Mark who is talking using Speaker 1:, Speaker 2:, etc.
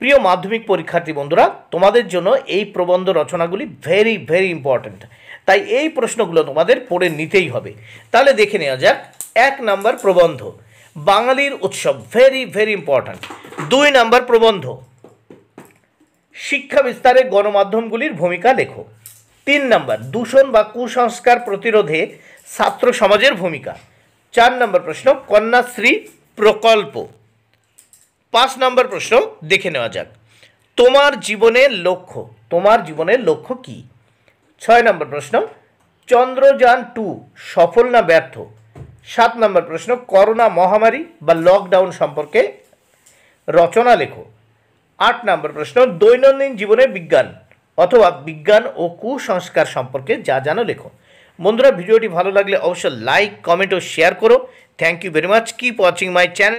Speaker 1: প্রিয় মাধ্যমিক পরীক্ষার্থী বন্ধুরা তোমাদের জন্য এই প্রবন্ধ রচনাগুলি ভেরি ভেরি ইম্পর্ট্যান্ট তাই এই প্রশ্নগুলো তোমাদের পড়ে নিতেই হবে তাহলে দেখে নেওয়া যাক এক নাম্বার প্রবন্ধ বাঙালির উৎসব ভেরি ভেরি ইম্পর্ট্যান্ট দুই নাম্বার প্রবন্ধ শিক্ষা বিস্তারে গণমাধ্যমগুলির ভূমিকা লেখো তিন নাম্বার দূষণ বা কুসংস্কার প্রতিরোধে ছাত্র সমাজের ভূমিকা চার নম্বর প্রশ্ন কন্যাশ্রী প্রকল্প পাঁচ নাম্বার প্রশ্ন দেখে নেওয়া যাক তোমার জীবনের লক্ষ্য তোমার জীবনের লক্ষ্য কি ছয় নম্বর প্রশ্ন চন্দ্রযান টু সফল না ব্যর্থ সাত নম্বর প্রশ্ন করোনা মহামারী বা লকডাউন সম্পর্কে রচনা লেখো আট নম্বর প্রশ্ন দৈনন্দিন জীবনে বিজ্ঞান অথবা বিজ্ঞান ও কুসংস্কার সম্পর্কে যা জানো লেখো বন্ধুরা ভিডিওটি ভালো লাগলে অবশ্যই লাইক কমেন্ট ও শেয়ার করো thank you very much keep watching my channel